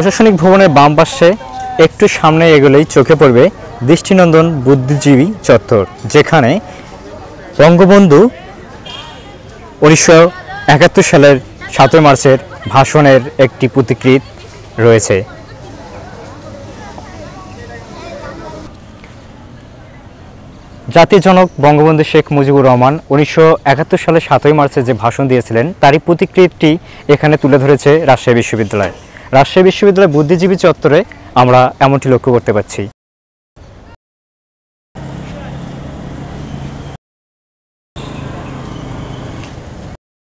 প্রশাসনিক ভবনের বাম পাশে একটু সামনে এগোলেই চোখে পড়বে দৃষ্টিনন্দন বুদ্ধিজীবী চত্বর যেখানে বঙ্গবন্ধু উনিশশো একাত্তর সালের সাতই মার্চের ভাষণের একটি প্রতিকৃত রয়েছে জাতির জনক বঙ্গবন্ধু শেখ মুজিবুর রহমান উনিশশো একাত্তর সালে সাতই মার্চে যে ভাষণ দিয়েছিলেন তারই প্রতিকৃতটি এখানে তুলে ধরেছে রাজশাহী বিশ্ববিদ্যালয় রাজশাহী বিশ্ববিদ্যালয়ের বুদ্ধিজীবী চত্বরে আমরা এমনটি লক্ষ্য করতে পারছি